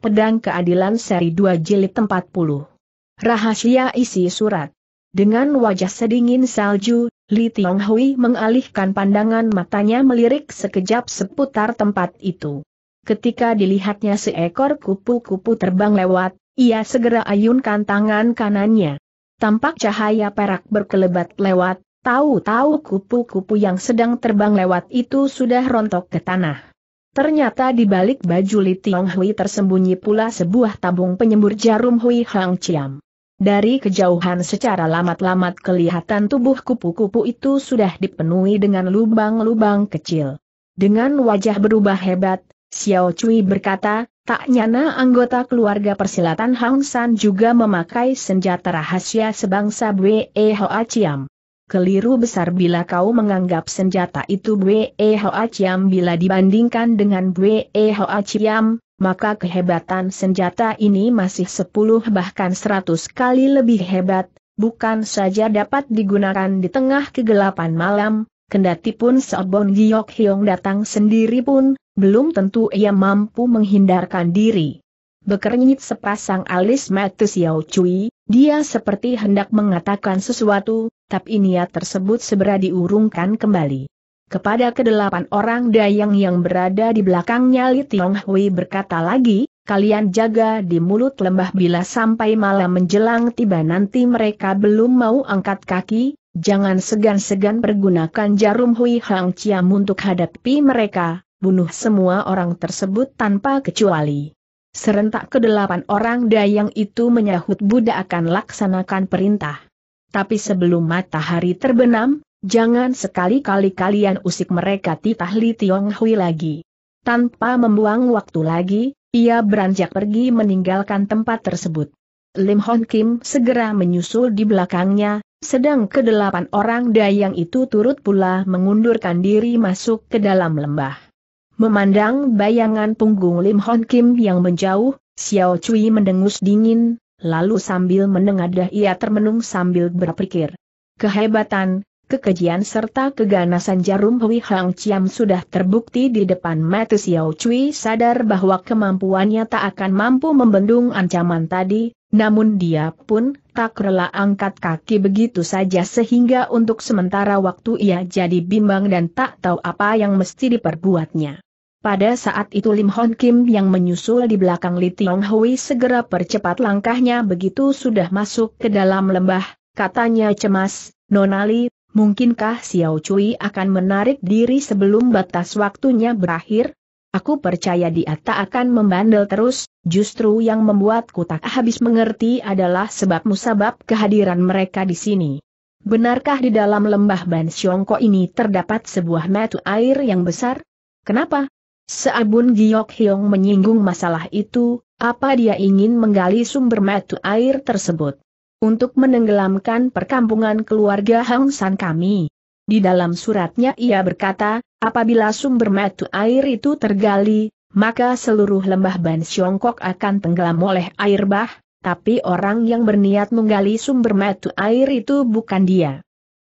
Pedang Keadilan Seri 2 Jilid 40. Rahasia isi surat. Dengan wajah sedingin salju, Li Tionghui mengalihkan pandangan matanya melirik sekejap seputar tempat itu. Ketika dilihatnya seekor kupu-kupu terbang lewat, ia segera ayunkan tangan kanannya. Tampak cahaya perak berkelebat lewat, tahu-tahu kupu-kupu yang sedang terbang lewat itu sudah rontok ke tanah. Ternyata di balik baju Li Tiong Hui tersembunyi pula sebuah tabung penyembur jarum Hui Hang Chiam. Dari kejauhan secara lamat-lamat kelihatan tubuh kupu-kupu itu sudah dipenuhi dengan lubang-lubang kecil. Dengan wajah berubah hebat, Xiao Cui berkata, tak nyana anggota keluarga persilatan Hang San juga memakai senjata rahasia sebangsa Bwe Hoa Chiam keliru besar bila kau menganggap senjata itu Bwe Hoa Chiam bila dibandingkan dengan Bwe Hoa Chiam, maka kehebatan senjata ini masih 10 bahkan 100 kali lebih hebat, bukan saja dapat digunakan di tengah kegelapan malam, kendati pun Sobon Giok Hyong datang sendiri pun, belum tentu ia mampu menghindarkan diri. Bekernyit sepasang alis Matus Yao Cui, dia seperti hendak mengatakan sesuatu, tapi niat tersebut segera diurungkan kembali. Kepada kedelapan orang dayang yang berada di belakangnya Li Tiong Hui berkata lagi, kalian jaga di mulut lembah bila sampai malam menjelang tiba nanti mereka belum mau angkat kaki, jangan segan-segan pergunakan jarum Hui Hang Chiam untuk hadapi mereka, bunuh semua orang tersebut tanpa kecuali. Serentak kedelapan orang dayang itu menyahut Buddha akan laksanakan perintah. Tapi sebelum matahari terbenam, jangan sekali-kali kalian usik mereka titah Li Tiong lagi. Tanpa membuang waktu lagi, ia beranjak pergi meninggalkan tempat tersebut. Lim Hon Kim segera menyusul di belakangnya, sedang kedelapan orang dayang itu turut pula mengundurkan diri masuk ke dalam lembah. Memandang bayangan punggung Lim Hon Kim yang menjauh, Xiao Cui mendengus dingin, lalu sambil menengadah ia termenung sambil berpikir. Kehebatan, kekejian serta keganasan jarum Hui Hang Chiam sudah terbukti di depan mata Xiao Cui sadar bahwa kemampuannya tak akan mampu membendung ancaman tadi, namun dia pun tak rela angkat kaki begitu saja sehingga untuk sementara waktu ia jadi bimbang dan tak tahu apa yang mesti diperbuatnya. Pada saat itu Lim Hon Kim yang menyusul di belakang Li Tiong Hui segera percepat langkahnya begitu sudah masuk ke dalam lembah, katanya cemas, Nonali, mungkinkah Xiao Cui akan menarik diri sebelum batas waktunya berakhir? Aku percaya dia tak akan membandel terus, justru yang membuatku tak habis mengerti adalah sebab musabab kehadiran mereka di sini. Benarkah di dalam lembah Ban Siongko ini terdapat sebuah mata air yang besar? Kenapa? Seabun Giok Hiong menyinggung masalah itu, apa dia ingin menggali sumber metu air tersebut. Untuk menenggelamkan perkampungan keluarga Hang San kami. Di dalam suratnya ia berkata, apabila sumber metu air itu tergali, maka seluruh lembah Ban Siongkok akan tenggelam oleh air bah, tapi orang yang berniat menggali sumber metu air itu bukan dia.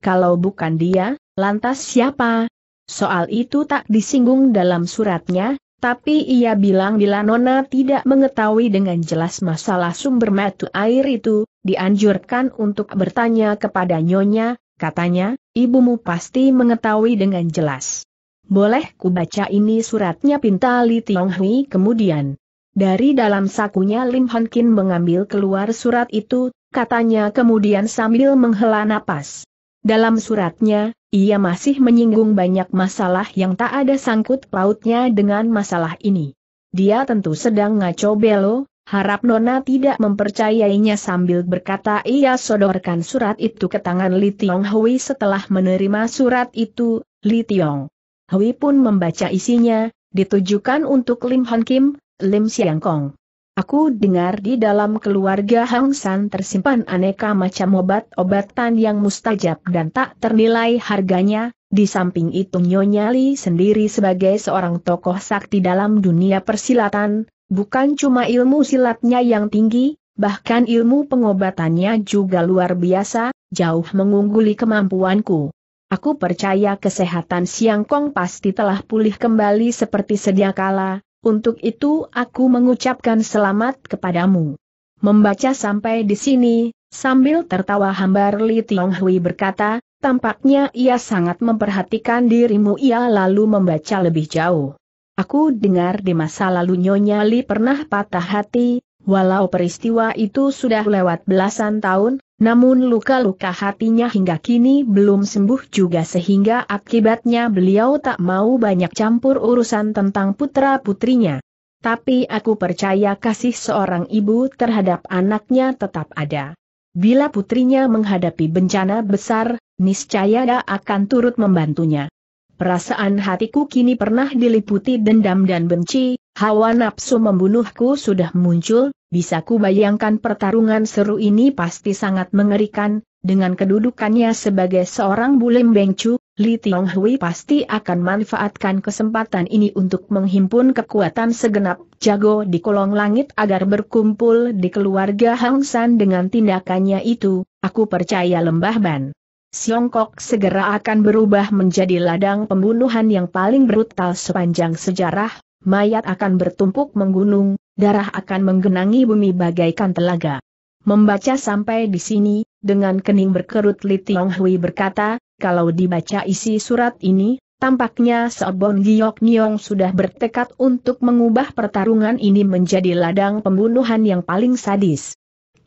Kalau bukan dia, lantas siapa? Soal itu tak disinggung dalam suratnya, tapi ia bilang bila Nona tidak mengetahui dengan jelas masalah sumber mata air itu, dianjurkan untuk bertanya kepada Nyonya, katanya, ibumu pasti mengetahui dengan jelas. Boleh ku baca ini suratnya pinta Li Tionghui kemudian. Dari dalam sakunya Lim Hon Kin mengambil keluar surat itu, katanya kemudian sambil menghela napas. Dalam suratnya, ia masih menyinggung banyak masalah yang tak ada sangkut pautnya dengan masalah ini. Dia tentu sedang ngaco belo, harap Nona tidak mempercayainya sambil berkata ia sodorkan surat itu ke tangan Li Tiong Hui setelah menerima surat itu, Li Tiong Hui pun membaca isinya, ditujukan untuk Lim Hon Kim, Lim Siang Kong. Aku dengar di dalam keluarga Hang San tersimpan aneka macam obat-obatan yang mustajab dan tak ternilai harganya, di samping itu Nyonya Li sendiri sebagai seorang tokoh sakti dalam dunia persilatan, bukan cuma ilmu silatnya yang tinggi, bahkan ilmu pengobatannya juga luar biasa, jauh mengungguli kemampuanku. Aku percaya kesehatan Siang Kong pasti telah pulih kembali seperti sedia kala, untuk itu aku mengucapkan selamat kepadamu. Membaca sampai di sini, sambil tertawa hambar Li Hui berkata, tampaknya ia sangat memperhatikan dirimu ia lalu membaca lebih jauh. Aku dengar di masa lalu Nyonya Li pernah patah hati, Walau peristiwa itu sudah lewat belasan tahun, namun luka-luka hatinya hingga kini belum sembuh juga sehingga akibatnya beliau tak mau banyak campur urusan tentang putra-putrinya. Tapi aku percaya kasih seorang ibu terhadap anaknya tetap ada. Bila putrinya menghadapi bencana besar, niscaya dia akan turut membantunya. Perasaan hatiku kini pernah diliputi dendam dan benci, hawa nafsu membunuhku sudah muncul, bisa ku bayangkan pertarungan seru ini pasti sangat mengerikan, dengan kedudukannya sebagai seorang bulim bengcu, Li Tiong Hui pasti akan manfaatkan kesempatan ini untuk menghimpun kekuatan segenap jago di kolong langit agar berkumpul di keluarga Hang San dengan tindakannya itu, aku percaya lembah ban. Siongkok segera akan berubah menjadi ladang pembunuhan yang paling brutal sepanjang sejarah, mayat akan bertumpuk menggunung, darah akan menggenangi bumi bagaikan telaga. Membaca sampai di sini, dengan kening berkerut Li Tiong Hui berkata, kalau dibaca isi surat ini, tampaknya Sobon Giok Niong sudah bertekad untuk mengubah pertarungan ini menjadi ladang pembunuhan yang paling sadis.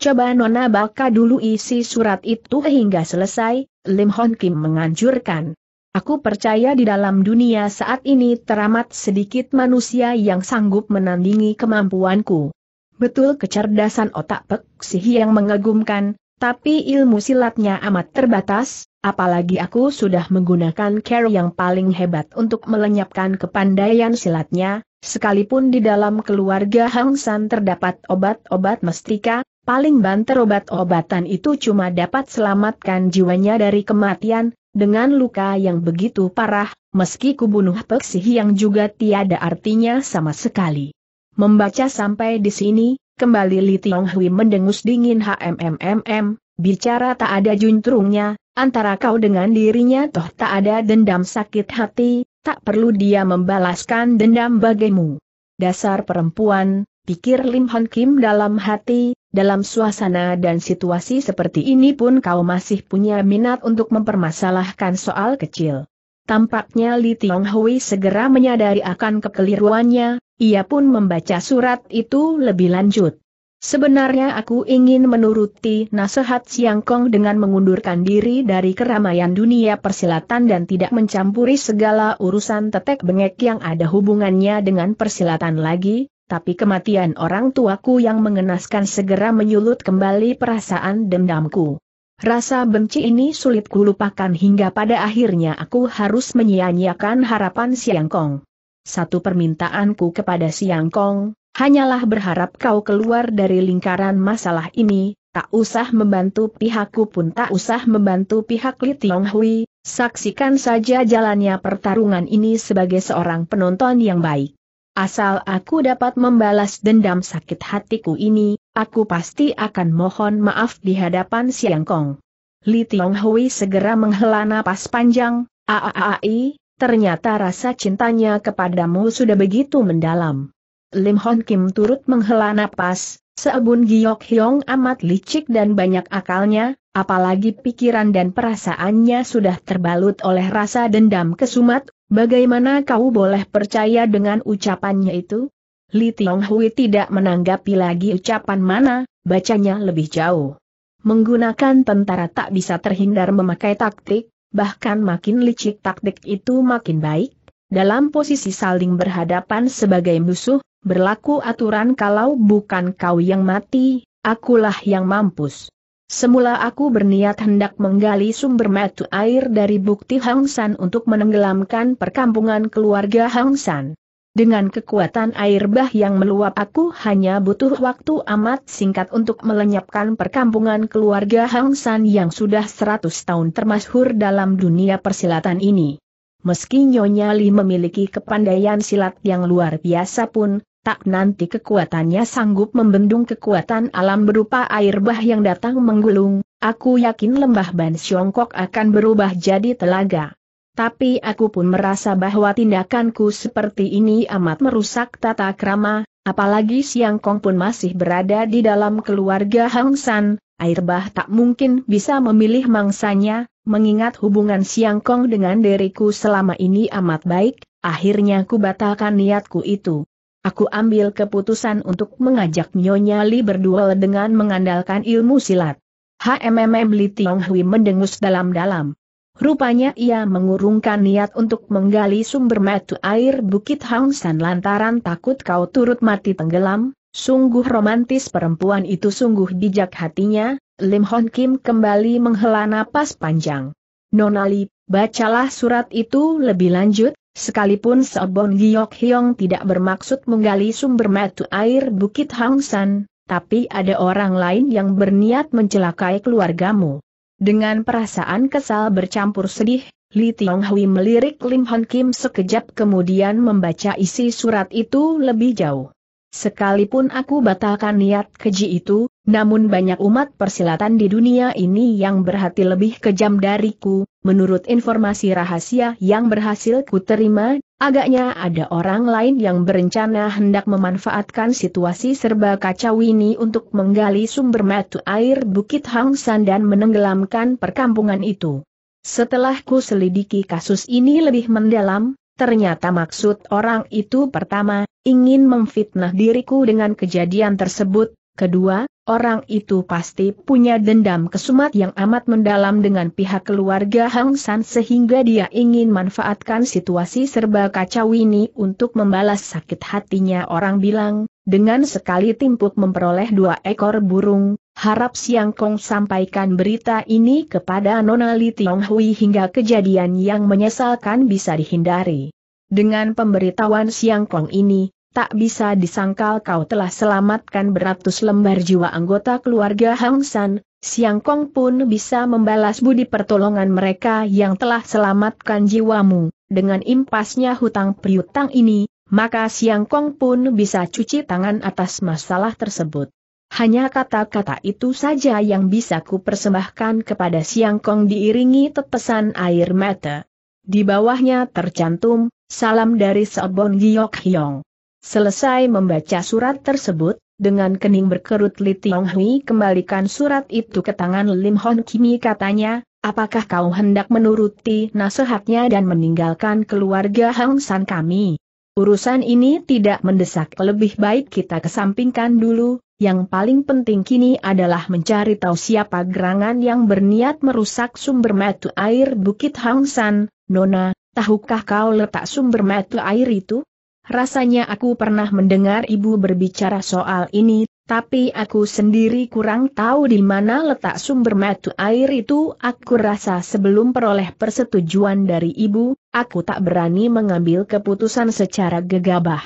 Coba Nona baca dulu isi surat itu hingga selesai, Lim Hon Kim menganjurkan. Aku percaya di dalam dunia saat ini teramat sedikit manusia yang sanggup menandingi kemampuanku. Betul kecerdasan otak Pek Sihi yang mengagumkan, tapi ilmu silatnya amat terbatas, apalagi aku sudah menggunakan care yang paling hebat untuk melenyapkan kepandaian silatnya, sekalipun di dalam keluarga Hang San terdapat obat-obat mestika, Paling banter obat-obatan itu cuma dapat selamatkan jiwanya dari kematian, dengan luka yang begitu parah, meski kubunuh peksih yang juga tiada artinya sama sekali. Membaca sampai di sini, kembali Li Tiong Hui mendengus dingin HMMMM, bicara tak ada juntrungnya, antara kau dengan dirinya toh tak ada dendam sakit hati, tak perlu dia membalaskan dendam bagimu. Dasar perempuan, pikir Lim Hon Kim dalam hati, dalam suasana dan situasi seperti ini pun kau masih punya minat untuk mempermasalahkan soal kecil. Tampaknya Li Tiong Hui segera menyadari akan kekeliruannya, ia pun membaca surat itu lebih lanjut. Sebenarnya aku ingin menuruti nasihat Siang Kong dengan mengundurkan diri dari keramaian dunia persilatan dan tidak mencampuri segala urusan tetek bengek yang ada hubungannya dengan persilatan lagi, tapi kematian orang tuaku yang mengenaskan segera menyulut kembali perasaan dendamku. Rasa benci ini sulit kulupakan hingga pada akhirnya aku harus menyia-nyiakan harapan Siang Kong. Satu permintaanku kepada Siang Kong, hanyalah berharap kau keluar dari lingkaran masalah ini, tak usah membantu pihakku pun tak usah membantu pihak Li Tiong Hui, saksikan saja jalannya pertarungan ini sebagai seorang penonton yang baik. Asal aku dapat membalas dendam sakit hatiku ini, aku pasti akan mohon maaf di hadapan Siang Kong. Li Tiong Hui segera menghela napas panjang, aaai, ternyata rasa cintanya kepadamu sudah begitu mendalam. Lim Hon Kim turut menghela napas, seabun Giok Hyong amat licik dan banyak akalnya, apalagi pikiran dan perasaannya sudah terbalut oleh rasa dendam kesumat Bagaimana kau boleh percaya dengan ucapannya itu? Li Tiong tidak menanggapi lagi ucapan mana, bacanya lebih jauh. Menggunakan tentara tak bisa terhindar memakai taktik, bahkan makin licik taktik itu makin baik. Dalam posisi saling berhadapan sebagai musuh, berlaku aturan kalau bukan kau yang mati, akulah yang mampus. Semula aku berniat hendak menggali sumber mata air dari bukti Hang San untuk menenggelamkan perkampungan keluarga Hang San. Dengan kekuatan air bah yang meluap aku hanya butuh waktu amat singkat untuk melenyapkan perkampungan keluarga Hang San yang sudah 100 tahun termasyhur dalam dunia persilatan ini. Meski Nyonya Li memiliki kepandaian silat yang luar biasa pun, tak nanti kekuatannya sanggup membendung kekuatan alam berupa air bah yang datang menggulung, aku yakin lembah Ban akan berubah jadi telaga. Tapi aku pun merasa bahwa tindakanku seperti ini amat merusak tata krama, apalagi Siang Kong pun masih berada di dalam keluarga Hang San, air bah tak mungkin bisa memilih mangsanya, mengingat hubungan Siang Kong dengan diriku selama ini amat baik, akhirnya ku batalkan niatku itu. Aku ambil keputusan untuk mengajak Nyonya Li berduel dengan mengandalkan ilmu silat. HMMM Li Tiong Hui mendengus dalam-dalam. Rupanya ia mengurungkan niat untuk menggali sumber mata air Bukit Hang San lantaran takut kau turut mati tenggelam. Sungguh romantis perempuan itu sungguh bijak hatinya, Lim Hon Kim kembali menghela napas panjang. Nonali, bacalah surat itu lebih lanjut, Sekalipun Sobon Giyok Hyong tidak bermaksud menggali sumber mata air Bukit Hang San, tapi ada orang lain yang berniat mencelakai keluargamu. Dengan perasaan kesal bercampur sedih, Li Tiong Hui melirik Lim Hon Kim sekejap kemudian membaca isi surat itu lebih jauh. Sekalipun aku batalkan niat keji itu, namun banyak umat persilatan di dunia ini yang berhati lebih kejam dariku, menurut informasi rahasia yang berhasil ku terima, agaknya ada orang lain yang berencana hendak memanfaatkan situasi serba kacau ini untuk menggali sumber mata air Bukit Hangsan dan menenggelamkan perkampungan itu. Setelah ku selidiki kasus ini lebih mendalam, Ternyata maksud orang itu pertama, ingin memfitnah diriku dengan kejadian tersebut, kedua, orang itu pasti punya dendam kesumat yang amat mendalam dengan pihak keluarga Hang San sehingga dia ingin manfaatkan situasi serba kacau ini untuk membalas sakit hatinya orang bilang, dengan sekali timpuk memperoleh dua ekor burung, Harap Siang Kong sampaikan berita ini kepada Nona Li Tiong Hui hingga kejadian yang menyesalkan bisa dihindari. Dengan pemberitahuan Siang Kong ini, tak bisa disangkal kau telah selamatkan beratus lembar jiwa anggota keluarga Hang San, Siang Kong pun bisa membalas budi pertolongan mereka yang telah selamatkan jiwamu. Dengan impasnya hutang priutang ini, maka Siang Kong pun bisa cuci tangan atas masalah tersebut. Hanya kata-kata itu saja yang bisa kupersembahkan kepada Siang Kong diiringi tetesan air mata. Di bawahnya tercantum, salam dari Sobon Giyok Hyong. Selesai membaca surat tersebut, dengan kening berkerut Li Tiong Hui kembalikan surat itu ke tangan Lim Hon Kimi katanya, apakah kau hendak menuruti nasihatnya dan meninggalkan keluarga Hang San kami? Urusan ini tidak mendesak lebih baik kita kesampingkan dulu, yang paling penting kini adalah mencari tahu siapa gerangan yang berniat merusak sumber mata air Bukit Hang San, Nona, tahukah kau letak sumber mata air itu? Rasanya aku pernah mendengar ibu berbicara soal ini, tapi aku sendiri kurang tahu di mana letak sumber mata air itu aku rasa sebelum peroleh persetujuan dari ibu, aku tak berani mengambil keputusan secara gegabah.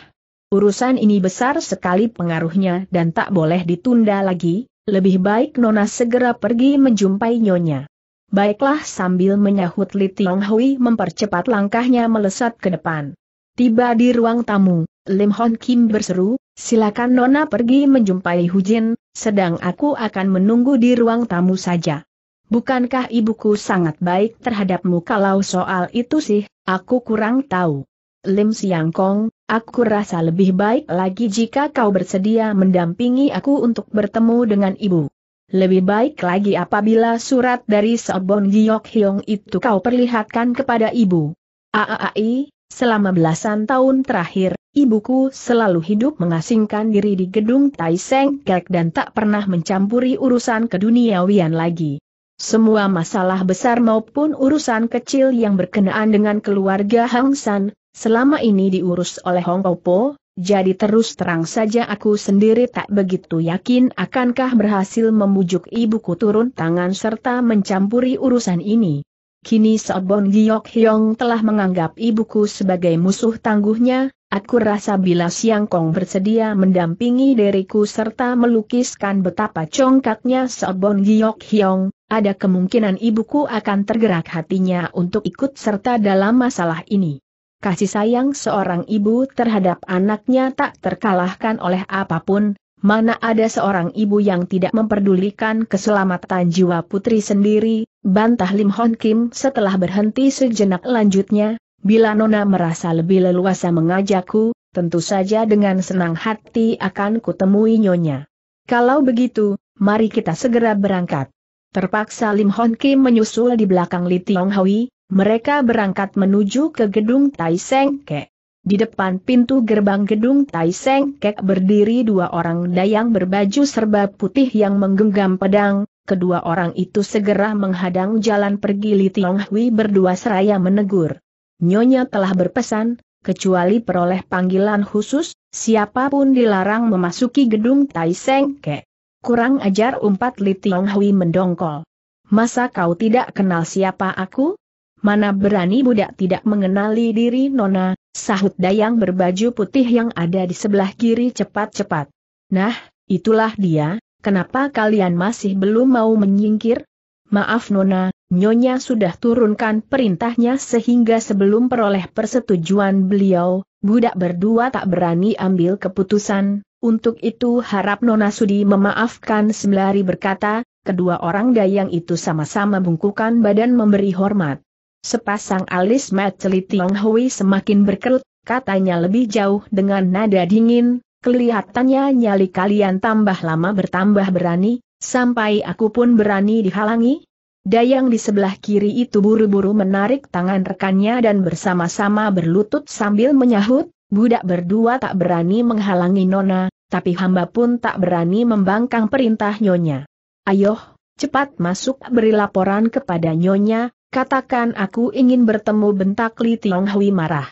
Urusan ini besar sekali pengaruhnya dan tak boleh ditunda lagi, lebih baik Nona segera pergi menjumpai Nyonya. Baiklah sambil menyahut Li Tiong Hui mempercepat langkahnya melesat ke depan. Tiba di ruang tamu, Lim Hon Kim berseru, silakan Nona pergi menjumpai Hu Jin, sedang aku akan menunggu di ruang tamu saja. Bukankah ibuku sangat baik terhadapmu kalau soal itu sih, aku kurang tahu. Lim Siang Kong, Aku rasa lebih baik lagi jika kau bersedia mendampingi aku untuk bertemu dengan ibu. Lebih baik lagi apabila surat dari Sobon Giok Hyong itu kau perlihatkan kepada ibu. Aai, selama belasan tahun terakhir, ibuku selalu hidup mengasingkan diri di gedung Taiseng Kek dan tak pernah mencampuri urusan keduniawian lagi. Semua masalah besar maupun urusan kecil yang berkenaan dengan keluarga Hang San, Selama ini diurus oleh Hong Po, jadi terus terang saja aku sendiri tak begitu yakin akankah berhasil membujuk ibuku turun tangan serta mencampuri urusan ini. Kini Sobon Giok Hyong telah menganggap ibuku sebagai musuh tangguhnya, aku rasa bila Siang Kong bersedia mendampingi diriku serta melukiskan betapa congkaknya Sobon Giok Hyong, ada kemungkinan ibuku akan tergerak hatinya untuk ikut serta dalam masalah ini kasih sayang seorang ibu terhadap anaknya tak terkalahkan oleh apapun, mana ada seorang ibu yang tidak memperdulikan keselamatan jiwa putri sendiri, bantah Lim Hon Kim setelah berhenti sejenak lanjutnya, bila Nona merasa lebih leluasa mengajakku, tentu saja dengan senang hati akan kutemui Nyonya. Kalau begitu, mari kita segera berangkat. Terpaksa Lim Hon Kim menyusul di belakang Li Tiong Hui, mereka berangkat menuju ke gedung Tai Seng Kek. Di depan pintu gerbang gedung Tai Seng Kek berdiri dua orang dayang berbaju serba putih yang menggenggam pedang, kedua orang itu segera menghadang jalan pergi Li Tiong Hui berdua seraya menegur. Nyonya telah berpesan, kecuali peroleh panggilan khusus, siapapun dilarang memasuki gedung Tai Seng Kek. Kurang ajar umpat Li Tiong Hui mendongkol. Masa kau tidak kenal siapa aku? Mana berani budak tidak mengenali diri Nona, sahut Dayang berbaju putih yang ada di sebelah kiri cepat-cepat. Nah, itulah dia, kenapa kalian masih belum mau menyingkir? Maaf Nona, Nyonya sudah turunkan perintahnya sehingga sebelum peroleh persetujuan beliau, budak berdua tak berani ambil keputusan, untuk itu harap Nona Sudi memaafkan sembari berkata, kedua orang dayang itu sama-sama bungkukan badan memberi hormat. Sepasang alis Matli Tiong Hui semakin berkerut, katanya lebih jauh dengan nada dingin, kelihatannya nyali kalian tambah lama bertambah berani, sampai aku pun berani dihalangi. Dayang di sebelah kiri itu buru-buru menarik tangan rekannya dan bersama-sama berlutut sambil menyahut, budak berdua tak berani menghalangi Nona, tapi hamba pun tak berani membangkang perintah Nyonya. Ayoh, cepat masuk beri laporan kepada Nyonya, Katakan aku ingin bertemu bentak Li Tiong marah.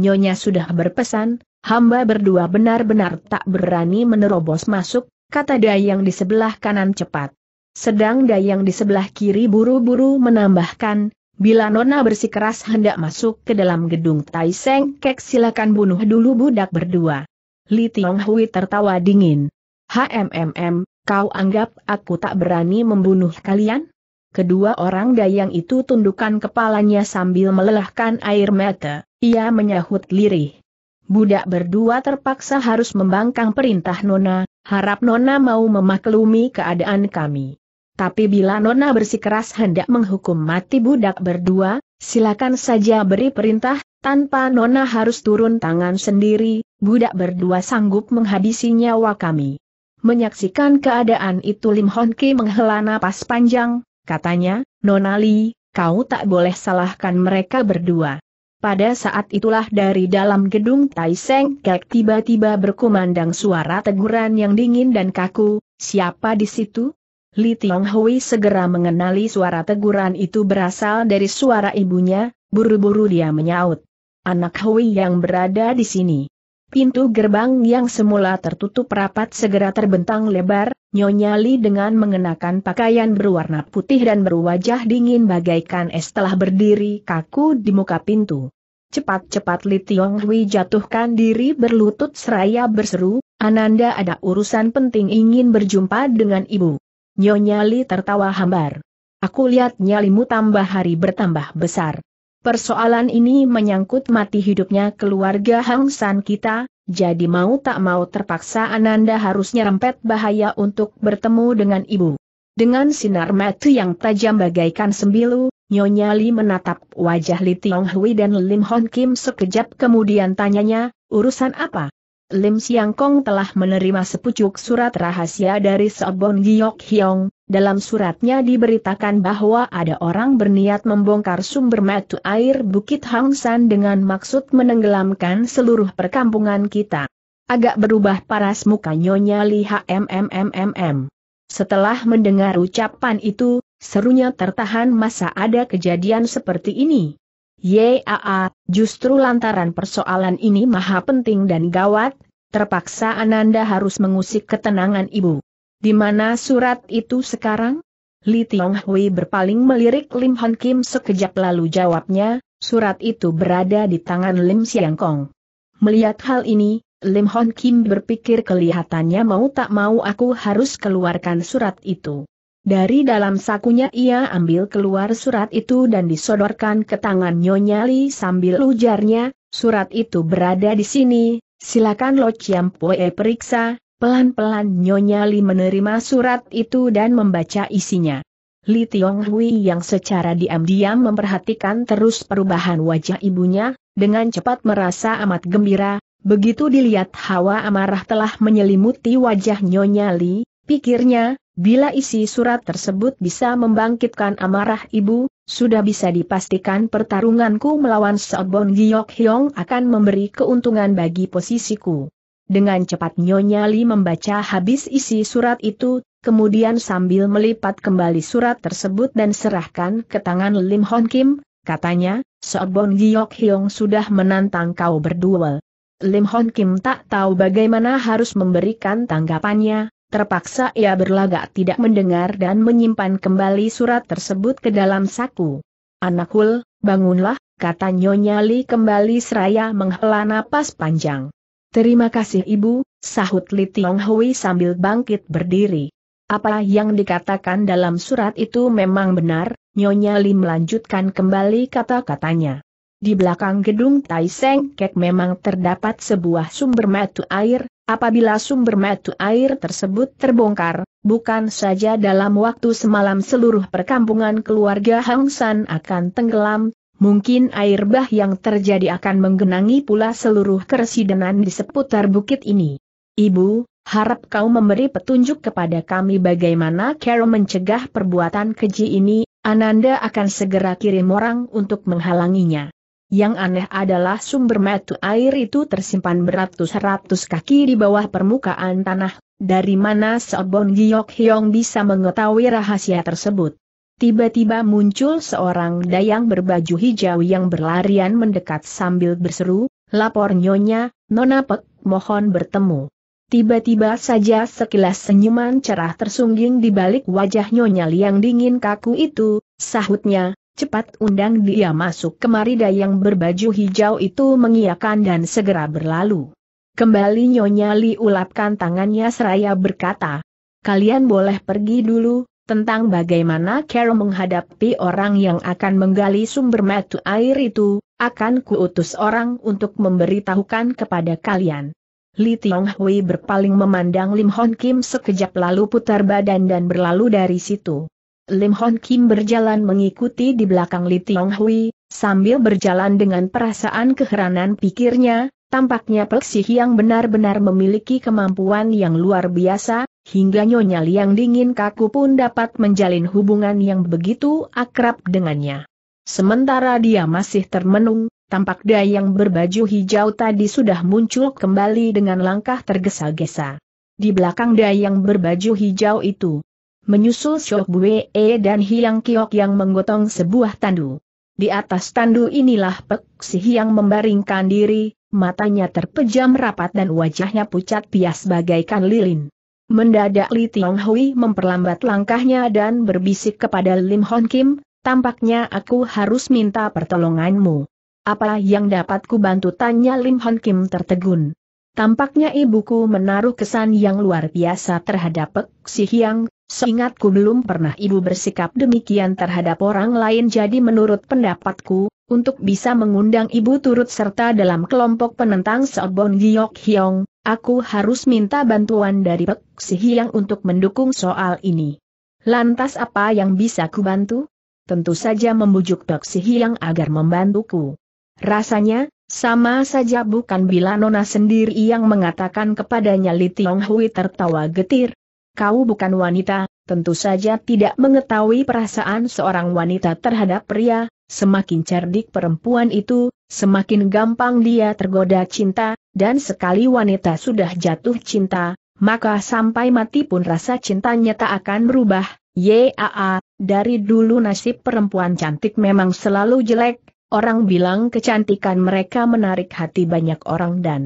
Nyonya sudah berpesan, hamba berdua benar-benar tak berani menerobos masuk, kata Dayang di sebelah kanan cepat. Sedang Dayang di sebelah kiri buru-buru menambahkan, bila Nona bersikeras hendak masuk ke dalam gedung Tai Seng Kek silakan bunuh dulu budak berdua. Li Tiong tertawa dingin. HMMM, kau anggap aku tak berani membunuh kalian? Kedua orang dayang itu tundukkan kepalanya sambil melelahkan air mata, ia menyahut lirih. Budak berdua terpaksa harus membangkang perintah Nona, harap Nona mau memaklumi keadaan kami. Tapi bila Nona bersikeras hendak menghukum mati budak berdua, silakan saja beri perintah, tanpa Nona harus turun tangan sendiri, budak berdua sanggup menghabisi nyawa kami. Menyaksikan keadaan itu Lim Honki menghela napas panjang, Katanya, Nonali, kau tak boleh salahkan mereka berdua. Pada saat itulah dari dalam gedung Tai Seng Kek tiba-tiba berkumandang suara teguran yang dingin dan kaku, siapa di situ? Li Tiong Hui segera mengenali suara teguran itu berasal dari suara ibunya, buru-buru dia menyaut. Anak Hui yang berada di sini. Pintu gerbang yang semula tertutup rapat segera terbentang lebar, Nyonya Li dengan mengenakan pakaian berwarna putih dan berwajah dingin bagaikan es telah berdiri kaku di muka pintu. Cepat-cepat Li Tiong Hui jatuhkan diri berlutut seraya berseru, Ananda ada urusan penting ingin berjumpa dengan ibu. Nyonya Li tertawa hambar. Aku lihat nyalimu tambah hari bertambah besar. Persoalan ini menyangkut mati hidupnya keluarga Hang San kita, jadi mau tak mau terpaksa Ananda harus nyerempet bahaya untuk bertemu dengan ibu. Dengan sinar mata yang tajam bagaikan sembilu, Nyonya Li menatap wajah Li Tiong Hui dan Lim Hon Kim sekejap kemudian tanyanya, urusan apa? Lim Siang Kong telah menerima sepucuk surat rahasia dari Sobon Giok Hyong, dalam suratnya diberitakan bahwa ada orang berniat membongkar sumber mata air Bukit Hang San dengan maksud menenggelamkan seluruh perkampungan kita. Agak berubah paras muka Nyonya Li HMMMMM. Setelah mendengar ucapan itu, serunya tertahan masa ada kejadian seperti ini. Yaa, ah, ah, justru lantaran persoalan ini maha penting dan gawat, terpaksa Ananda harus mengusik ketenangan ibu. Di mana surat itu sekarang? Li Tiong Hui berpaling melirik Lim Han Kim sekejap lalu jawabnya, surat itu berada di tangan Lim Siang Kong. Melihat hal ini, Lim Hon Kim berpikir kelihatannya mau tak mau aku harus keluarkan surat itu. Dari dalam sakunya ia ambil keluar surat itu dan disodorkan ke tangan Nyonya Li sambil ujarnya, surat itu berada di sini, silakan Lo Chiam Poe periksa, pelan-pelan Nyonya Li menerima surat itu dan membaca isinya. Li Tiong Hui yang secara diam-diam memperhatikan terus perubahan wajah ibunya, dengan cepat merasa amat gembira, begitu dilihat hawa amarah telah menyelimuti wajah Nyonya Li, pikirnya, Bila isi surat tersebut bisa membangkitkan amarah ibu, sudah bisa dipastikan pertarunganku melawan Seobon Giok Hyong akan memberi keuntungan bagi posisiku. Dengan cepat Nyonya Li membaca habis isi surat itu, kemudian sambil melipat kembali surat tersebut dan serahkan ke tangan Lim Hon Kim, katanya, Seobon Giok Hyong sudah menantang kau berduel. Lim Hon Kim tak tahu bagaimana harus memberikan tanggapannya, Terpaksa ia berlagak tidak mendengar dan menyimpan kembali surat tersebut ke dalam saku. Anakul, bangunlah, kata Nyonya Li kembali seraya menghela napas panjang. Terima kasih ibu, sahut Li Tiong Hui sambil bangkit berdiri. Apa yang dikatakan dalam surat itu memang benar, Nyonya Li melanjutkan kembali kata-katanya. Di belakang gedung Tai Seng Kek memang terdapat sebuah sumber metu air, apabila sumber metu air tersebut terbongkar, bukan saja dalam waktu semalam seluruh perkampungan keluarga Hang San akan tenggelam, Mungkin air bah yang terjadi akan menggenangi pula seluruh keresidenan di seputar bukit ini. Ibu, harap kau memberi petunjuk kepada kami bagaimana Carol mencegah perbuatan keji ini, Ananda akan segera kirim orang untuk menghalanginya. Yang aneh adalah sumber metu air itu tersimpan beratus-ratus kaki di bawah permukaan tanah, dari mana Sobon Giyok Hyong bisa mengetahui rahasia tersebut. Tiba-tiba muncul seorang dayang berbaju hijau yang berlarian mendekat sambil berseru, lapor nyonya, Nona Pek, mohon bertemu. Tiba-tiba saja sekilas senyuman cerah tersungging di balik wajah Nyonya Liang dingin kaku itu, sahutnya, Cepat undang dia masuk kemari dayang berbaju hijau itu mengiakan dan segera berlalu. Kembali Nyonya Li ulapkan tangannya seraya berkata, Kalian boleh pergi dulu, tentang bagaimana Carol menghadapi orang yang akan menggali sumber mata air itu, akan kuutus orang untuk memberitahukan kepada kalian. Li Tiong Hui berpaling memandang Lim Hon Kim sekejap lalu putar badan dan berlalu dari situ. Lim Hon Kim berjalan mengikuti di belakang Li Tiong Hui, sambil berjalan dengan perasaan keheranan pikirnya, tampaknya peleksi yang benar-benar memiliki kemampuan yang luar biasa, hingga Nyonya Liang Dingin Kaku pun dapat menjalin hubungan yang begitu akrab dengannya. Sementara dia masih termenung, tampak Dayang berbaju hijau tadi sudah muncul kembali dengan langkah tergesa-gesa. Di belakang Dayang berbaju hijau itu, menyusul e dan Hiang Kiok yang menggotong sebuah tandu. Di atas tandu inilah Pek Si Hiang membaringkan diri, matanya terpejam rapat dan wajahnya pucat pias bagaikan lilin. Mendadak Li Tiong Hui memperlambat langkahnya dan berbisik kepada Lim Hon Kim, tampaknya aku harus minta pertolonganmu. Apa yang dapat ku bantu tanya Lim Hon Kim tertegun. Tampaknya ibuku menaruh kesan yang luar biasa terhadap Pek Si Hiang, Seingatku belum pernah ibu bersikap demikian terhadap orang lain jadi menurut pendapatku, untuk bisa mengundang ibu turut serta dalam kelompok penentang Sobon Giyok Hyong, aku harus minta bantuan dari Pek Si Hyang untuk mendukung soal ini. Lantas apa yang bisa ku bantu? Tentu saja membujuk Pek Si Hyang agar membantuku. Rasanya, sama saja bukan bila Nona sendiri yang mengatakan kepadanya Li Tiong Hui tertawa getir, kau bukan wanita, tentu saja tidak mengetahui perasaan seorang wanita terhadap pria, semakin cerdik perempuan itu, semakin gampang dia tergoda cinta, dan sekali wanita sudah jatuh cinta, maka sampai mati pun rasa cintanya tak akan berubah, yaa, dari dulu nasib perempuan cantik memang selalu jelek, orang bilang kecantikan mereka menarik hati banyak orang dan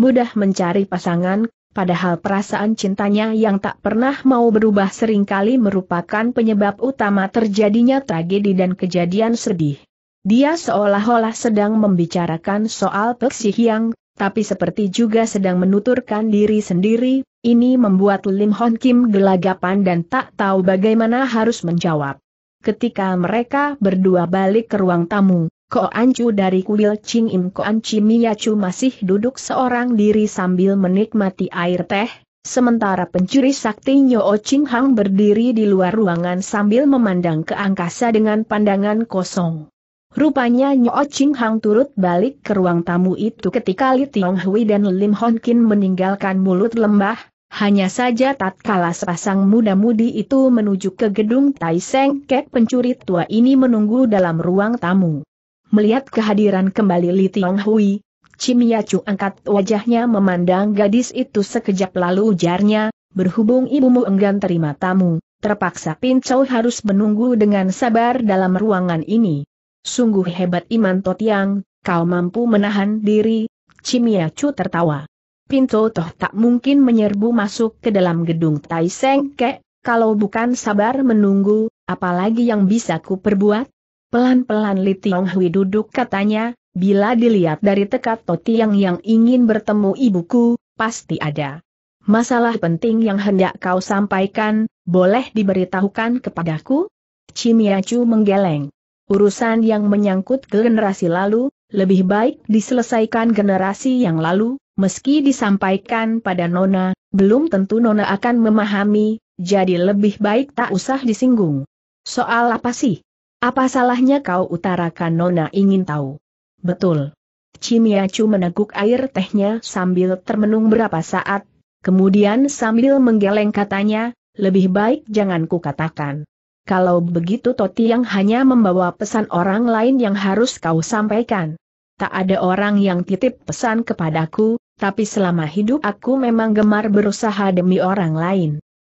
mudah mencari pasangan, padahal perasaan cintanya yang tak pernah mau berubah seringkali merupakan penyebab utama terjadinya tragedi dan kejadian sedih. Dia seolah-olah sedang membicarakan soal Peksi Hiang, tapi seperti juga sedang menuturkan diri sendiri, ini membuat Lim Hon Kim gelagapan dan tak tahu bagaimana harus menjawab. Ketika mereka berdua balik ke ruang tamu, Ko Anju dari kuil Ching Im Ko Anci Miyachu masih duduk seorang diri sambil menikmati air teh, sementara pencuri sakti Nyo Ching Hang berdiri di luar ruangan sambil memandang ke angkasa dengan pandangan kosong. Rupanya Nyo Ching Hang turut balik ke ruang tamu itu ketika Li Tiong Hui dan Lim Hon Kin meninggalkan mulut lembah, hanya saja tatkala sepasang muda-mudi itu menuju ke gedung Tai Seng Kek pencuri tua ini menunggu dalam ruang tamu. Melihat kehadiran kembali Li Tiong Hui, Chu angkat wajahnya memandang gadis itu sekejap lalu ujarnya, berhubung ibumu enggan terima tamu, terpaksa Pin Pincau harus menunggu dengan sabar dalam ruangan ini. Sungguh hebat Iman Totiang, kau mampu menahan diri, Chu tertawa. Pin Pinto toh tak mungkin menyerbu masuk ke dalam gedung Tai Seng Ke, kalau bukan sabar menunggu, apalagi yang bisa ku perbuat? Pelan-pelan Li Tiong Hui duduk katanya, bila dilihat dari tekat Toti yang ingin bertemu ibuku, pasti ada. Masalah penting yang hendak kau sampaikan, boleh diberitahukan kepadaku? Cimiacu menggeleng. Urusan yang menyangkut generasi lalu, lebih baik diselesaikan generasi yang lalu, meski disampaikan pada Nona, belum tentu Nona akan memahami, jadi lebih baik tak usah disinggung. Soal apa sih? Apa salahnya kau utarakan Nona ingin tahu? Betul. Cimiacu meneguk air tehnya sambil termenung berapa saat, kemudian sambil menggeleng katanya, lebih baik jangan ku katakan. Kalau begitu Toti yang hanya membawa pesan orang lain yang harus kau sampaikan. Tak ada orang yang titip pesan kepadaku, tapi selama hidup aku memang gemar berusaha demi orang lain.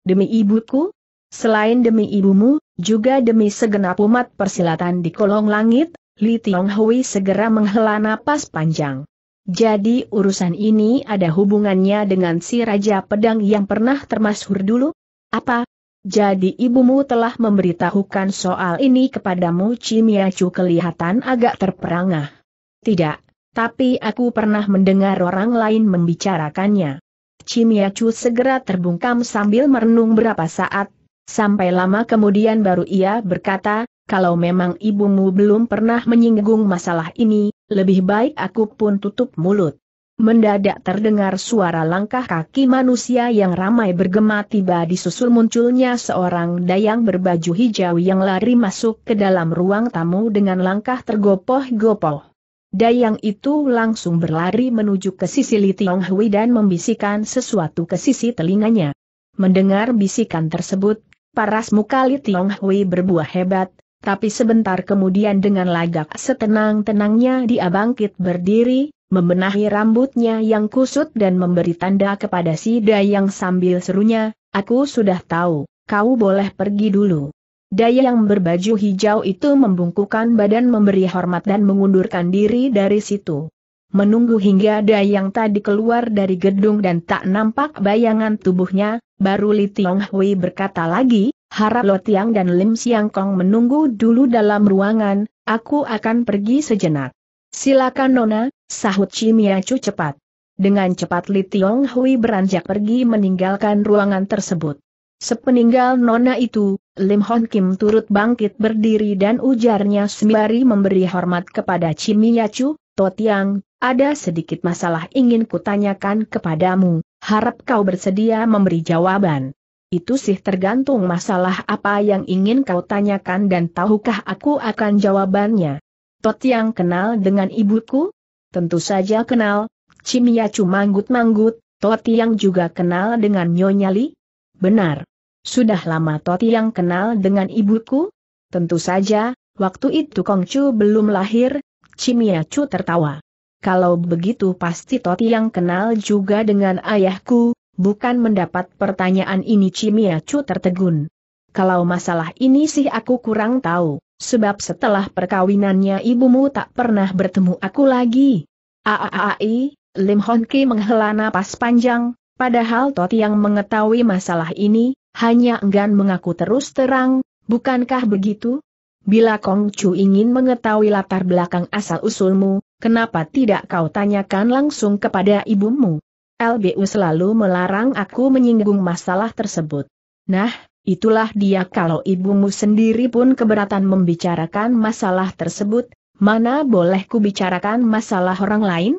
Demi ibuku, Selain demi ibumu, juga demi segenap umat persilatan di kolong langit, Li Tiong Hui segera menghela napas panjang. Jadi urusan ini ada hubungannya dengan si Raja Pedang yang pernah termasuk dulu? Apa? Jadi ibumu telah memberitahukan soal ini kepadamu Cimiacu kelihatan agak terperangah. Tidak, tapi aku pernah mendengar orang lain membicarakannya. Cimiacu segera terbungkam sambil merenung berapa saat, Sampai lama kemudian baru ia berkata, kalau memang ibumu belum pernah menyinggung masalah ini, lebih baik aku pun tutup mulut. Mendadak terdengar suara langkah kaki manusia yang ramai bergema tiba di susul munculnya seorang dayang berbaju hijau yang lari masuk ke dalam ruang tamu dengan langkah tergopoh-gopoh. Dayang itu langsung berlari menuju ke sisi Li Tionghui Hui dan membisikkan sesuatu ke sisi telinganya. Mendengar bisikan tersebut, Paras muka Li Tiong Hui berbuah hebat, tapi sebentar kemudian dengan lagak setenang-tenangnya dia bangkit berdiri, membenahi rambutnya yang kusut dan memberi tanda kepada si Dayang sambil serunya, aku sudah tahu, kau boleh pergi dulu. Dayang berbaju hijau itu membungkukan badan memberi hormat dan mengundurkan diri dari situ menunggu hingga ada yang tadi keluar dari gedung dan tak nampak bayangan tubuhnya, baru Li Tiong Hui berkata lagi, harap Lo Tiang dan Lim Siang Kong menunggu dulu dalam ruangan, aku akan pergi sejenak. Silakan Nona, sahut Chu cepat. Dengan cepat Li Tiong Hui beranjak pergi meninggalkan ruangan tersebut. Sepeninggal Nona itu, Lim Hon Kim turut bangkit berdiri dan ujarnya sembari memberi hormat kepada Chu. Totiang, ada sedikit masalah ingin kutanyakan kepadamu, harap kau bersedia memberi jawaban. Itu sih tergantung masalah apa yang ingin kau tanyakan dan tahukah aku akan jawabannya. Totiang kenal dengan ibuku? Tentu saja kenal, Cimia cuma manggut-manggut, Totiang juga kenal dengan Nyonya Li? Benar. Sudah lama Totiang kenal dengan ibuku? Tentu saja, waktu itu Kongcu belum lahir, Cimia cu tertawa. Kalau begitu pasti Toti yang kenal juga dengan ayahku, bukan mendapat pertanyaan ini Cimia cu tertegun. Kalau masalah ini sih aku kurang tahu, sebab setelah perkawinannya ibumu tak pernah bertemu aku lagi. Aaai, Lim Honki menghela napas panjang, padahal Toti yang mengetahui masalah ini, hanya enggan mengaku terus terang, bukankah begitu? Bila Kong Chu ingin mengetahui latar belakang asal-usulmu, kenapa tidak kau tanyakan langsung kepada ibumu? LBU selalu melarang aku menyinggung masalah tersebut. Nah, itulah dia kalau ibumu sendiri pun keberatan membicarakan masalah tersebut, mana boleh bicarakan masalah orang lain?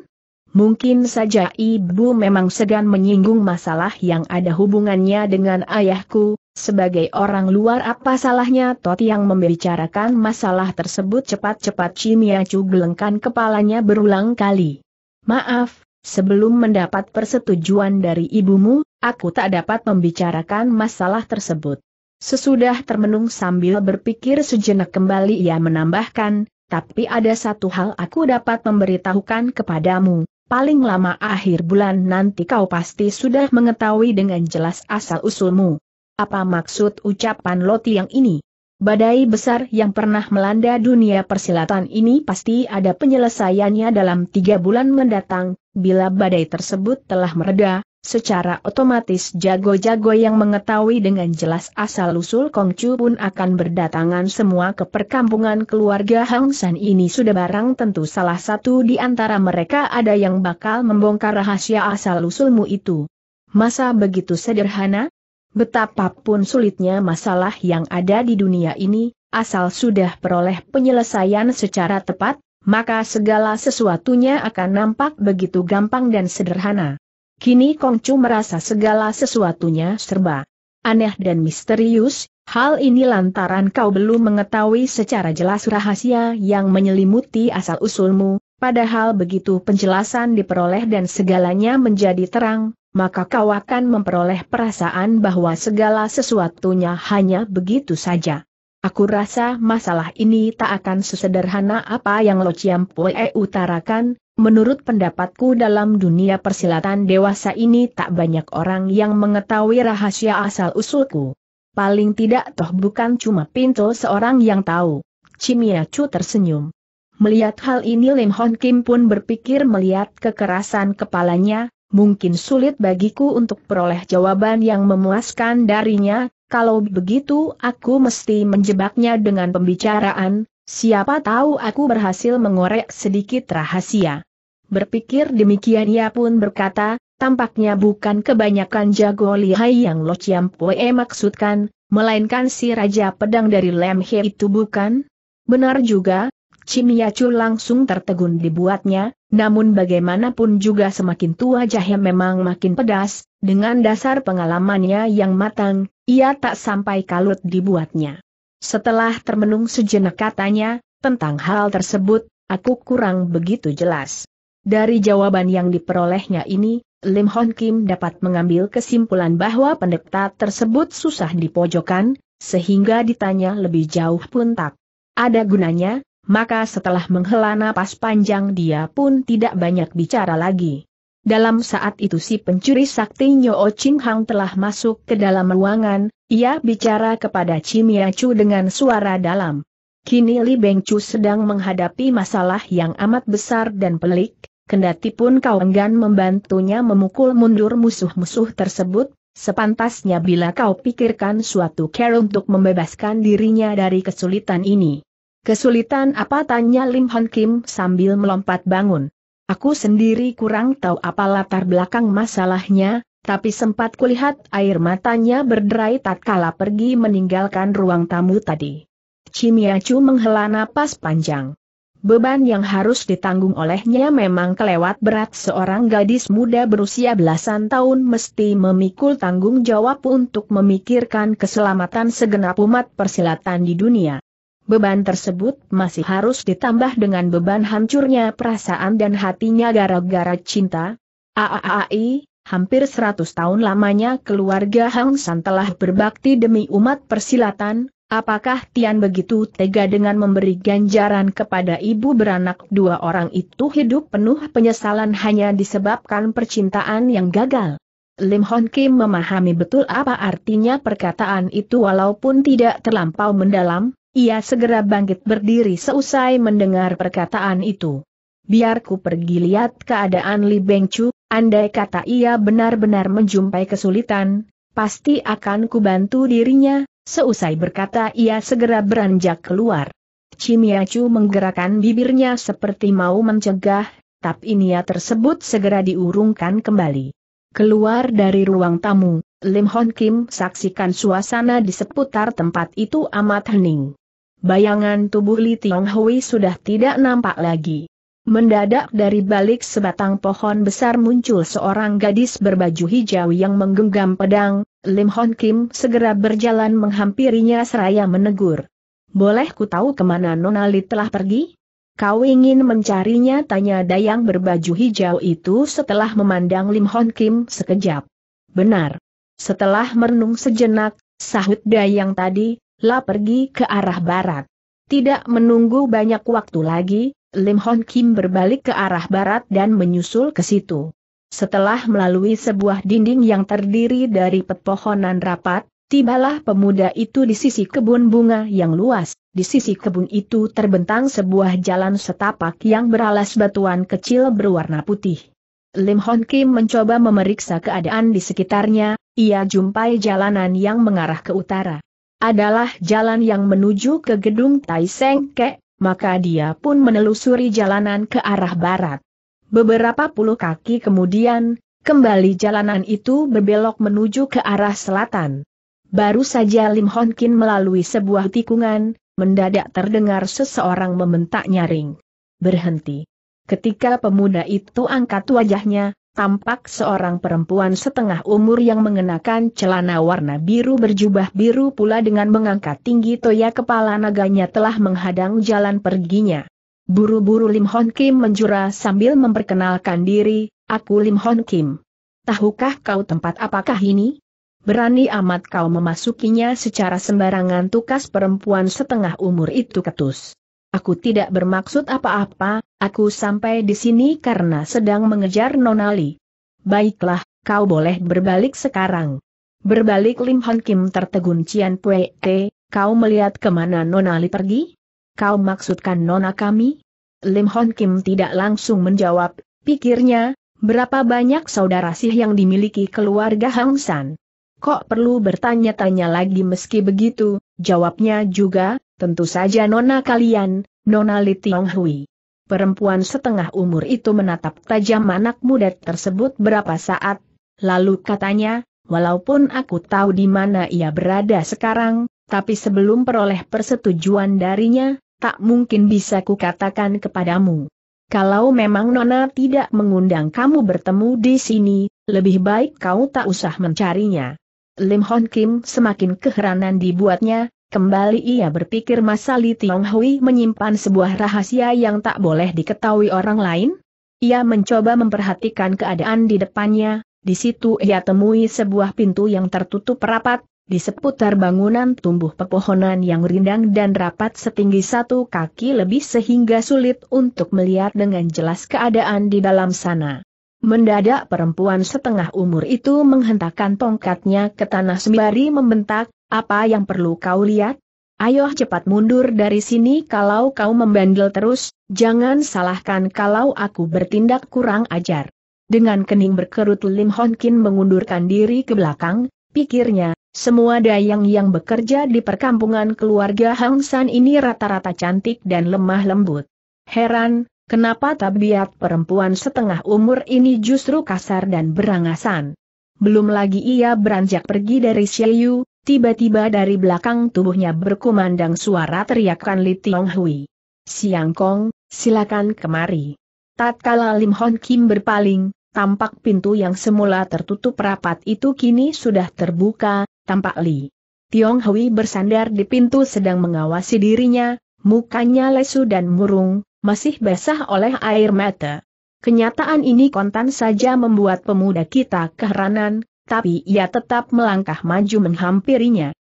Mungkin saja ibu memang segan menyinggung masalah yang ada hubungannya dengan ayahku, sebagai orang luar apa salahnya Toti yang membicarakan masalah tersebut cepat-cepat Cimia gelengkan kepalanya berulang kali. Maaf, sebelum mendapat persetujuan dari ibumu, aku tak dapat membicarakan masalah tersebut. Sesudah termenung sambil berpikir sejenak kembali ia menambahkan, tapi ada satu hal aku dapat memberitahukan kepadamu, paling lama akhir bulan nanti kau pasti sudah mengetahui dengan jelas asal-usulmu. Apa maksud ucapan Loti yang ini? Badai besar yang pernah melanda dunia persilatan ini pasti ada penyelesaiannya dalam tiga bulan mendatang, bila badai tersebut telah mereda, secara otomatis jago-jago yang mengetahui dengan jelas asal-usul Kongcu pun akan berdatangan semua ke perkampungan keluarga Hang San ini sudah barang tentu salah satu di antara mereka ada yang bakal membongkar rahasia asal-usulmu itu. Masa begitu sederhana? Betapapun sulitnya masalah yang ada di dunia ini, asal sudah peroleh penyelesaian secara tepat, maka segala sesuatunya akan nampak begitu gampang dan sederhana. Kini Kongcu merasa segala sesuatunya serba aneh dan misterius, hal ini lantaran kau belum mengetahui secara jelas rahasia yang menyelimuti asal-usulmu, padahal begitu penjelasan diperoleh dan segalanya menjadi terang, maka kau akan memperoleh perasaan bahwa segala sesuatunya hanya begitu saja. Aku rasa masalah ini tak akan sesederhana apa yang Lo Chiam Pue utarakan, menurut pendapatku dalam dunia persilatan dewasa ini tak banyak orang yang mengetahui rahasia asal-usulku. Paling tidak toh bukan cuma pintu seorang yang tahu. Chimia Chu tersenyum. Melihat hal ini Lim Hon Kim pun berpikir melihat kekerasan kepalanya, mungkin sulit bagiku untuk peroleh jawaban yang memuaskan darinya, kalau begitu aku mesti menjebaknya dengan pembicaraan, siapa tahu aku berhasil mengorek sedikit rahasia. Berpikir demikian ia pun berkata, tampaknya bukan kebanyakan jago lihai yang Lo Chiam Pue maksudkan, melainkan si Raja Pedang dari Lem He itu bukan? Benar juga, Cimia Chu langsung tertegun dibuatnya, namun bagaimanapun juga semakin tua jahe memang makin pedas, dengan dasar pengalamannya yang matang, ia tak sampai kalut dibuatnya. Setelah termenung sejenak katanya, tentang hal tersebut, aku kurang begitu jelas. Dari jawaban yang diperolehnya ini, Lim Hon Kim dapat mengambil kesimpulan bahwa pendeta tersebut susah dipojokkan, sehingga ditanya lebih jauh pun tak ada gunanya, maka setelah menghela napas panjang dia pun tidak banyak bicara lagi. Dalam saat itu si pencuri sakti Nyo Ching Hang telah masuk ke dalam ruangan, ia bicara kepada Chimia Chu dengan suara dalam. Kini Li Beng Chu sedang menghadapi masalah yang amat besar dan pelik, kendati pun kau enggan membantunya memukul mundur musuh-musuh tersebut, sepantasnya bila kau pikirkan suatu care untuk membebaskan dirinya dari kesulitan ini. Kesulitan apa tanya Lim Hon Kim sambil melompat bangun. Aku sendiri kurang tahu apa latar belakang masalahnya, tapi sempat kulihat air matanya berderai tatkala pergi meninggalkan ruang tamu tadi. Chimiachu menghela napas panjang. Beban yang harus ditanggung olehnya memang kelewat berat seorang gadis muda berusia belasan tahun mesti memikul tanggung jawab untuk memikirkan keselamatan segenap umat persilatan di dunia beban tersebut masih harus ditambah dengan beban hancurnya perasaan dan hatinya gara-gara cinta. Aaai, hampir 100 tahun lamanya keluarga Hang San telah berbakti demi umat persilatan, apakah Tian begitu tega dengan memberi ganjaran kepada ibu beranak dua orang itu hidup penuh penyesalan hanya disebabkan percintaan yang gagal? Lim Hon Kim memahami betul apa artinya perkataan itu walaupun tidak terlampau mendalam, ia segera bangkit berdiri seusai mendengar perkataan itu. Biarku pergi lihat keadaan Li Bengcu, andai kata ia benar-benar menjumpai kesulitan, pasti akan kubantu dirinya, seusai berkata ia segera beranjak keluar. Chu menggerakkan bibirnya seperti mau mencegah, tapi niat tersebut segera diurungkan kembali. Keluar dari ruang tamu, Lim Hon Kim saksikan suasana di seputar tempat itu amat hening. Bayangan tubuh Li Tiong Hui sudah tidak nampak lagi. Mendadak dari balik sebatang pohon besar muncul seorang gadis berbaju hijau yang menggenggam pedang, Lim Hon Kim segera berjalan menghampirinya seraya menegur. Boleh ku tahu kemana Nona Li telah pergi? Kau ingin mencarinya tanya dayang berbaju hijau itu setelah memandang Lim Hon Kim sekejap. Benar. Setelah merenung sejenak, sahut dayang tadi, La pergi ke arah barat. Tidak menunggu banyak waktu lagi, Lim Hon Kim berbalik ke arah barat dan menyusul ke situ. Setelah melalui sebuah dinding yang terdiri dari pepohonan rapat, tibalah pemuda itu di sisi kebun bunga yang luas. Di sisi kebun itu terbentang sebuah jalan setapak yang beralas batuan kecil berwarna putih. Lim Hon Kim mencoba memeriksa keadaan di sekitarnya, ia jumpai jalanan yang mengarah ke utara adalah jalan yang menuju ke gedung Taiseng Kek, maka dia pun menelusuri jalanan ke arah barat. Beberapa puluh kaki kemudian, kembali jalanan itu berbelok menuju ke arah selatan. Baru saja Lim Hon Kin melalui sebuah tikungan, mendadak terdengar seseorang membentak nyaring. Berhenti. Ketika pemuda itu angkat wajahnya, tampak seorang perempuan setengah umur yang mengenakan celana warna biru berjubah biru pula dengan mengangkat tinggi toya kepala naganya telah menghadang jalan perginya. Buru-buru Lim Hon Kim menjura sambil memperkenalkan diri, aku Lim Hon Kim. Tahukah kau tempat apakah ini? Berani amat kau memasukinya secara sembarangan tukas perempuan setengah umur itu ketus. Aku tidak bermaksud apa-apa, aku sampai di sini karena sedang mengejar Nonali. Baiklah, kau boleh berbalik sekarang. Berbalik Lim Hon Kim tertegun Cian Pue Te, kau melihat kemana Nonali pergi? Kau maksudkan Nona kami? Lim Hon Kim tidak langsung menjawab, pikirnya, berapa banyak saudara sih yang dimiliki keluarga Hang San? Kok perlu bertanya-tanya lagi meski begitu, jawabnya juga, Tentu saja nona kalian, nona Li Tiong Perempuan setengah umur itu menatap tajam anak muda tersebut berapa saat, lalu katanya, walaupun aku tahu di mana ia berada sekarang, tapi sebelum peroleh persetujuan darinya, tak mungkin bisa kukatakan kepadamu. Kalau memang Nona tidak mengundang kamu bertemu di sini, lebih baik kau tak usah mencarinya. Lim Hon Kim semakin keheranan dibuatnya, Kembali ia berpikir masa Li Tionghui menyimpan sebuah rahasia yang tak boleh diketahui orang lain? Ia mencoba memperhatikan keadaan di depannya, di situ ia temui sebuah pintu yang tertutup rapat, di seputar bangunan tumbuh pepohonan yang rindang dan rapat setinggi satu kaki lebih sehingga sulit untuk melihat dengan jelas keadaan di dalam sana. Mendadak perempuan setengah umur itu menghentakkan tongkatnya ke tanah sembari membentak, apa yang perlu kau lihat? Ayo cepat mundur dari sini kalau kau membandel terus, jangan salahkan kalau aku bertindak kurang ajar. Dengan kening berkerut Lim Hon Kin mengundurkan diri ke belakang, pikirnya, semua dayang yang bekerja di perkampungan keluarga Hang San ini rata-rata cantik dan lemah lembut. Heran, kenapa tabiat perempuan setengah umur ini justru kasar dan berangasan. Belum lagi ia beranjak pergi dari Yu, Tiba-tiba dari belakang tubuhnya berkumandang suara teriakan Li Tiong Hui. Siang Kong, silakan kemari. Tatkala Lim Hon Kim berpaling, tampak pintu yang semula tertutup rapat itu kini sudah terbuka, tampak Li. Tiong Hui bersandar di pintu sedang mengawasi dirinya, mukanya lesu dan murung, masih basah oleh air mata. Kenyataan ini kontan saja membuat pemuda kita keheranan, tapi ia tetap melangkah maju menghampirinya.